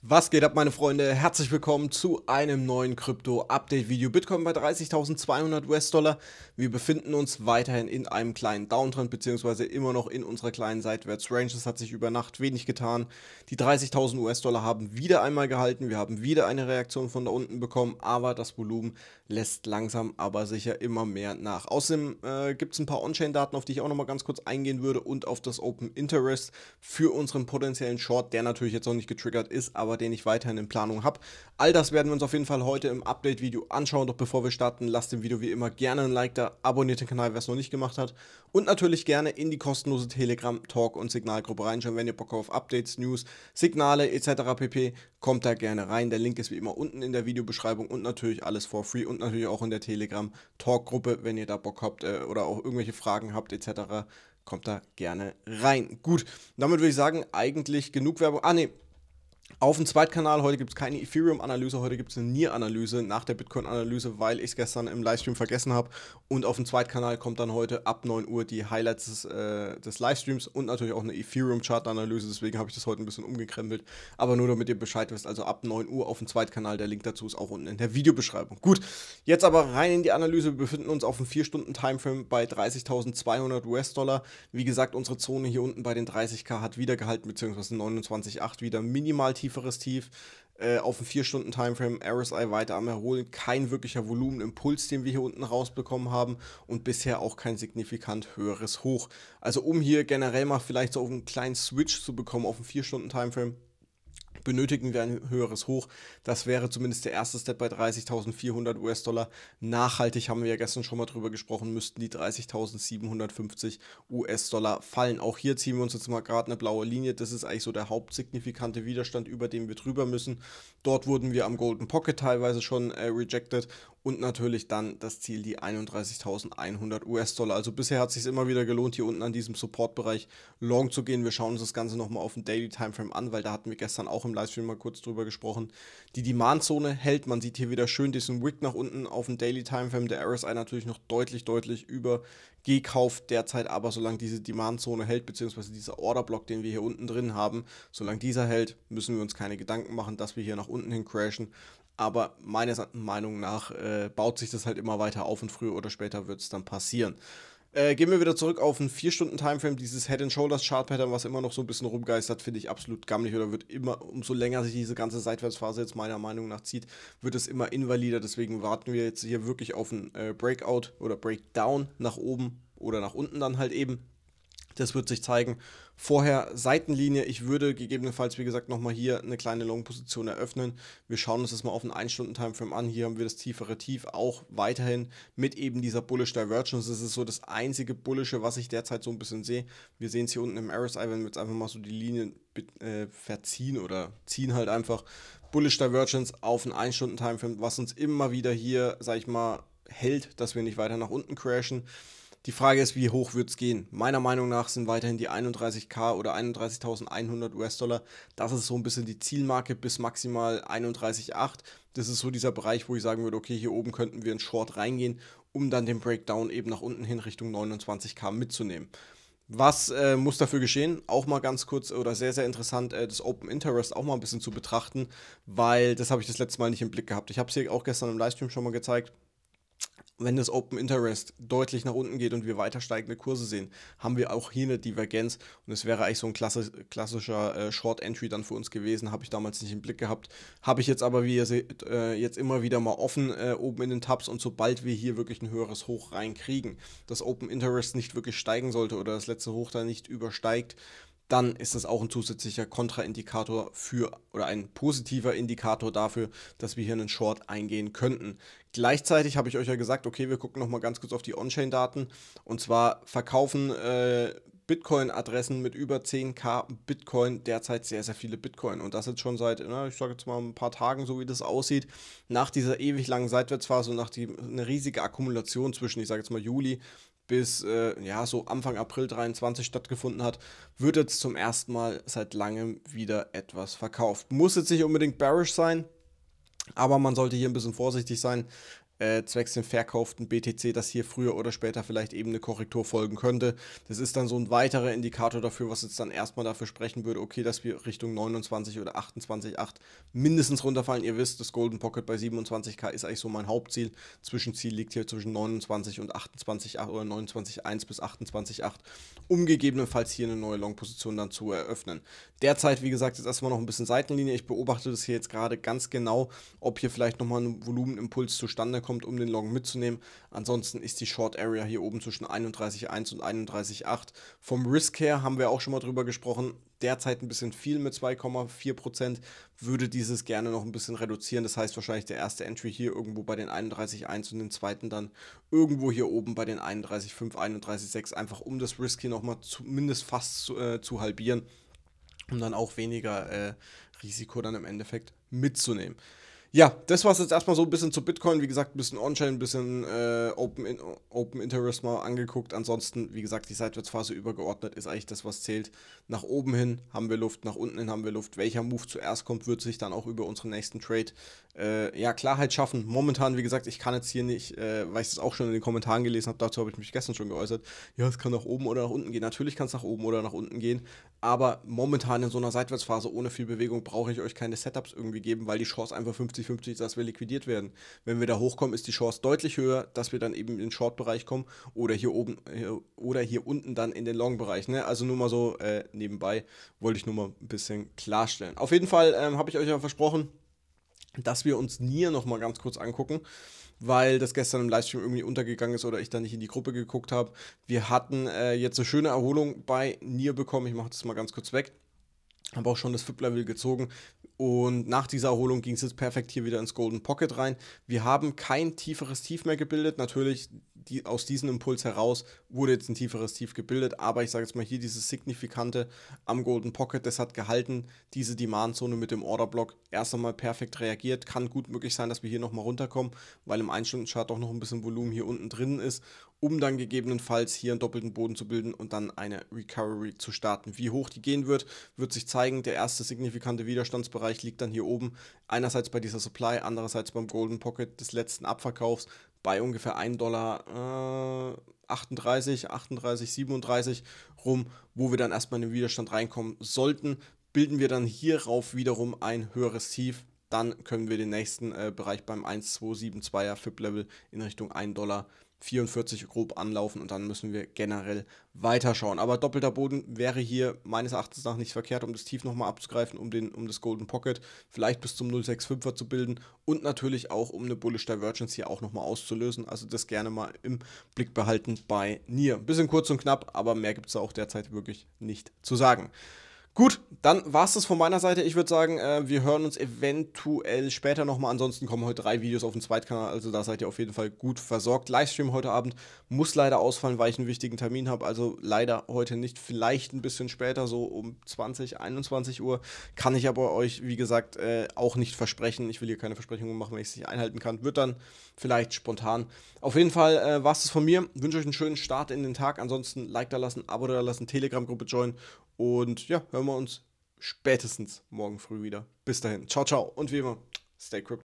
Was geht ab, meine Freunde? Herzlich willkommen zu einem neuen Krypto-Update-Video. Bitcoin bei 30.200 US-Dollar. Wir befinden uns weiterhin in einem kleinen Downtrend, beziehungsweise immer noch in unserer kleinen Seitwärtsrange. Es hat sich über Nacht wenig getan. Die 30.000 US-Dollar haben wieder einmal gehalten. Wir haben wieder eine Reaktion von da unten bekommen, aber das Volumen lässt langsam, aber sicher immer mehr nach. Außerdem äh, gibt es ein paar On-Chain-Daten, auf die ich auch nochmal ganz kurz eingehen würde und auf das Open Interest für unseren potenziellen Short, der natürlich jetzt noch nicht getriggert ist, aber aber den ich weiterhin in Planung habe. All das werden wir uns auf jeden Fall heute im Update-Video anschauen. Doch bevor wir starten, lasst dem Video wie immer gerne ein Like da, abonniert den Kanal, wer es noch nicht gemacht hat. Und natürlich gerne in die kostenlose Telegram, Talk und Signalgruppe reinschauen, wenn ihr Bock auf Updates, News, Signale etc. pp. Kommt da gerne rein. Der Link ist wie immer unten in der Videobeschreibung und natürlich alles for free und natürlich auch in der Telegram Talk-Gruppe, wenn ihr da Bock habt äh, oder auch irgendwelche Fragen habt etc. Kommt da gerne rein. Gut, damit würde ich sagen, eigentlich genug Werbung. Ah ne, auf dem Zweitkanal, heute gibt es keine Ethereum-Analyse, heute gibt es eine NIR-Analyse nach der Bitcoin-Analyse, weil ich es gestern im Livestream vergessen habe. Und auf dem Zweitkanal kommt dann heute ab 9 Uhr die Highlights des, äh, des Livestreams und natürlich auch eine Ethereum-Chart-Analyse. Deswegen habe ich das heute ein bisschen umgekrempelt. Aber nur damit ihr Bescheid wisst, also ab 9 Uhr auf dem Zweitkanal. Der Link dazu ist auch unten in der Videobeschreibung. Gut, jetzt aber rein in die Analyse. Wir befinden uns auf einem 4-Stunden-Timeframe bei 30.200 US-Dollar. Wie gesagt, unsere Zone hier unten bei den 30k hat wieder gehalten, beziehungsweise 29,8 wieder minimal tieferes Tief äh, auf dem 4-Stunden-Timeframe, RSI weiter am Erholen, kein wirklicher Volumenimpuls, den wir hier unten rausbekommen haben und bisher auch kein signifikant höheres Hoch. Also um hier generell mal vielleicht so einen kleinen Switch zu bekommen auf dem 4-Stunden-Timeframe, benötigen wir ein höheres Hoch. Das wäre zumindest der erste Step bei 30.400 US-Dollar. Nachhaltig haben wir ja gestern schon mal drüber gesprochen, müssten die 30.750 US-Dollar fallen. Auch hier ziehen wir uns jetzt mal gerade eine blaue Linie. Das ist eigentlich so der hauptsignifikante Widerstand, über den wir drüber müssen. Dort wurden wir am Golden Pocket teilweise schon äh, rejected und natürlich dann das Ziel die 31.100 US-Dollar. Also bisher hat es sich immer wieder gelohnt, hier unten an diesem Support-Bereich long zu gehen. Wir schauen uns das Ganze nochmal auf den Daily Timeframe an, weil da hatten wir gestern auch im Livestream mal kurz drüber gesprochen. Die Demand-Zone hält, man sieht hier wieder schön diesen Wick nach unten auf dem Daily Timeframe. Der RSI natürlich noch deutlich, deutlich über gekauft derzeit, aber solange diese Demand-Zone hält, beziehungsweise dieser Orderblock, den wir hier unten drin haben, solange dieser hält, müssen wir uns keine Gedanken machen, dass wir hier nach unten hin crashen. Aber meiner Meinung nach äh, baut sich das halt immer weiter auf und früher oder später wird es dann passieren. Äh, gehen wir wieder zurück auf einen 4-Stunden-Timeframe. Dieses Head-and-Shoulders-Chart-Pattern, was immer noch so ein bisschen rumgeistert, finde ich absolut gammelig oder wird immer, umso länger sich diese ganze Seitwärtsphase jetzt meiner Meinung nach zieht, wird es immer invalider. Deswegen warten wir jetzt hier wirklich auf einen äh, Breakout oder Breakdown nach oben oder nach unten dann halt eben das wird sich zeigen. Vorher Seitenlinie. Ich würde gegebenenfalls, wie gesagt, nochmal hier eine kleine Long-Position eröffnen. Wir schauen uns das mal auf einen 1-Stunden-Timeframe an. Hier haben wir das tiefere Tief auch weiterhin mit eben dieser Bullish Divergence. Das ist so das einzige Bullische, was ich derzeit so ein bisschen sehe. Wir sehen es hier unten im RSI, wenn wir jetzt einfach mal so die Linien äh, verziehen oder ziehen halt einfach. Bullish Divergence auf einen 1-Stunden-Timeframe, was uns immer wieder hier, sag ich mal, hält, dass wir nicht weiter nach unten crashen. Die Frage ist, wie hoch wird es gehen? Meiner Meinung nach sind weiterhin die 31k oder 31.100 US-Dollar. Das ist so ein bisschen die Zielmarke bis maximal 31,8. Das ist so dieser Bereich, wo ich sagen würde, okay, hier oben könnten wir in Short reingehen, um dann den Breakdown eben nach unten hin Richtung 29k mitzunehmen. Was äh, muss dafür geschehen? Auch mal ganz kurz oder sehr, sehr interessant, äh, das Open Interest auch mal ein bisschen zu betrachten, weil das habe ich das letzte Mal nicht im Blick gehabt. Ich habe es hier auch gestern im Livestream schon mal gezeigt wenn das Open Interest deutlich nach unten geht und wir weiter steigende Kurse sehen, haben wir auch hier eine Divergenz und es wäre eigentlich so ein klassisch, klassischer äh, Short Entry dann für uns gewesen, habe ich damals nicht im Blick gehabt, habe ich jetzt aber, wie ihr seht, äh, jetzt immer wieder mal offen äh, oben in den Tabs und sobald wir hier wirklich ein höheres Hoch reinkriegen, das Open Interest nicht wirklich steigen sollte oder das letzte Hoch da nicht übersteigt, dann ist das auch ein zusätzlicher Kontraindikator für oder ein positiver Indikator dafür, dass wir hier einen Short eingehen könnten. Gleichzeitig habe ich euch ja gesagt, okay, wir gucken nochmal ganz kurz auf die On-Chain-Daten und zwar verkaufen äh, Bitcoin-Adressen mit über 10k Bitcoin derzeit sehr, sehr viele Bitcoin. Und das jetzt schon seit, na, ich sage jetzt mal ein paar Tagen, so wie das aussieht, nach dieser ewig langen Seitwärtsphase und nach die, eine riesige Akkumulation zwischen, ich sage jetzt mal Juli bis äh, ja, so Anfang April 23 stattgefunden hat, wird jetzt zum ersten Mal seit langem wieder etwas verkauft. Muss jetzt nicht unbedingt bearish sein, aber man sollte hier ein bisschen vorsichtig sein äh, zwecks dem verkauften BTC, dass hier früher oder später vielleicht eben eine Korrektur folgen könnte. Das ist dann so ein weiterer Indikator dafür, was jetzt dann erstmal dafür sprechen würde, okay, dass wir Richtung 29 oder 28,8 mindestens runterfallen. Ihr wisst, das Golden Pocket bei 27k ist eigentlich so mein Hauptziel. Zwischenziel liegt hier zwischen 29 und 28,8 oder 29,1 bis 28,8, um gegebenenfalls hier eine neue Long-Position dann zu eröffnen. Derzeit, wie gesagt, ist erstmal noch ein bisschen Seitenlinie. Ich beobachte das hier jetzt gerade ganz genau, ob hier vielleicht nochmal ein Volumenimpuls zustande kommt kommt, um den Long mitzunehmen. Ansonsten ist die Short Area hier oben zwischen 31,1 und 31,8. Vom Risk her haben wir auch schon mal drüber gesprochen. Derzeit ein bisschen viel mit 2,4 Würde dieses gerne noch ein bisschen reduzieren. Das heißt wahrscheinlich der erste Entry hier irgendwo bei den 31,1 und den zweiten dann irgendwo hier oben bei den 31,5, 31,6. Einfach um das Risk hier nochmal zumindest fast zu, äh, zu halbieren um dann auch weniger äh, Risiko dann im Endeffekt mitzunehmen. Ja, das war es jetzt erstmal so ein bisschen zu Bitcoin. Wie gesagt, ein bisschen On-Chain, ein bisschen äh, Open, in, Open Interest mal angeguckt. Ansonsten, wie gesagt, die Seitwärtsphase übergeordnet ist eigentlich das, was zählt. Nach oben hin haben wir Luft, nach unten hin haben wir Luft. Welcher Move zuerst kommt, wird sich dann auch über unseren nächsten Trade äh, ja, Klarheit schaffen. Momentan, wie gesagt, ich kann jetzt hier nicht, äh, weil ich das auch schon in den Kommentaren gelesen habe, dazu habe ich mich gestern schon geäußert. Ja, es kann nach oben oder nach unten gehen. Natürlich kann es nach oben oder nach unten gehen. Aber momentan in so einer Seitwärtsphase ohne viel Bewegung brauche ich euch keine Setups irgendwie geben, weil die Chance einfach 50 50-50, dass wir liquidiert werden. Wenn wir da hochkommen, ist die Chance deutlich höher, dass wir dann eben in den Short-Bereich kommen oder hier oben oder hier unten dann in den Long-Bereich. Ne? Also nur mal so äh, nebenbei wollte ich nur mal ein bisschen klarstellen. Auf jeden Fall ähm, habe ich euch ja versprochen, dass wir uns Nier noch mal ganz kurz angucken weil das gestern im Livestream irgendwie untergegangen ist oder ich da nicht in die Gruppe geguckt habe. Wir hatten äh, jetzt eine schöne Erholung bei Nier bekommen. Ich mache das mal ganz kurz weg habe auch schon das FIP-Level gezogen. Und nach dieser Erholung ging es jetzt perfekt hier wieder ins Golden Pocket rein. Wir haben kein tieferes Tief mehr gebildet. Natürlich, die, aus diesem Impuls heraus wurde jetzt ein tieferes Tief gebildet. Aber ich sage jetzt mal hier dieses Signifikante am Golden Pocket, das hat gehalten. Diese Demandzone mit dem Orderblock erst einmal perfekt reagiert. Kann gut möglich sein, dass wir hier nochmal runterkommen, weil im 1-Stunden-Chart auch noch ein bisschen Volumen hier unten drin ist, um dann gegebenenfalls hier einen doppelten Boden zu bilden und dann eine Recovery zu starten. Wie hoch die gehen wird, wird sich zeigen. Der erste signifikante Widerstandsbereich liegt dann hier oben. Einerseits bei dieser Supply, andererseits beim Golden Pocket des letzten Abverkaufs bei ungefähr 1 Dollar äh, 38, 38, 37 rum, wo wir dann erstmal in den Widerstand reinkommen sollten. Bilden wir dann hierauf wiederum ein höheres Tief, dann können wir den nächsten äh, Bereich beim 1272er FIP-Level in Richtung 1 Dollar 44 grob anlaufen und dann müssen wir generell weiterschauen. Aber doppelter Boden wäre hier meines Erachtens nach nicht verkehrt, um das Tief nochmal abzugreifen, um, den, um das Golden Pocket vielleicht bis zum 065er zu bilden und natürlich auch, um eine Bullish Divergence hier auch nochmal auszulösen. Also das gerne mal im Blick behalten bei Nier. Bisschen kurz und knapp, aber mehr gibt es auch derzeit wirklich nicht zu sagen. Gut, dann war es das von meiner Seite. Ich würde sagen, äh, wir hören uns eventuell später nochmal. Ansonsten kommen heute drei Videos auf den Zweitkanal, also da seid ihr auf jeden Fall gut versorgt. Livestream heute Abend muss leider ausfallen, weil ich einen wichtigen Termin habe. Also leider heute nicht, vielleicht ein bisschen später, so um 20, 21 Uhr. Kann ich aber euch, wie gesagt, äh, auch nicht versprechen. Ich will hier keine Versprechungen machen, wenn ich es nicht einhalten kann. Wird dann vielleicht spontan. Auf jeden Fall äh, war es das von mir. Wünsche euch einen schönen Start in den Tag. Ansonsten Like da lassen, Abo da lassen, Telegram-Gruppe joinen und ja, hören wir uns spätestens morgen früh wieder. Bis dahin. Ciao, ciao. Und wie immer, stay crypto.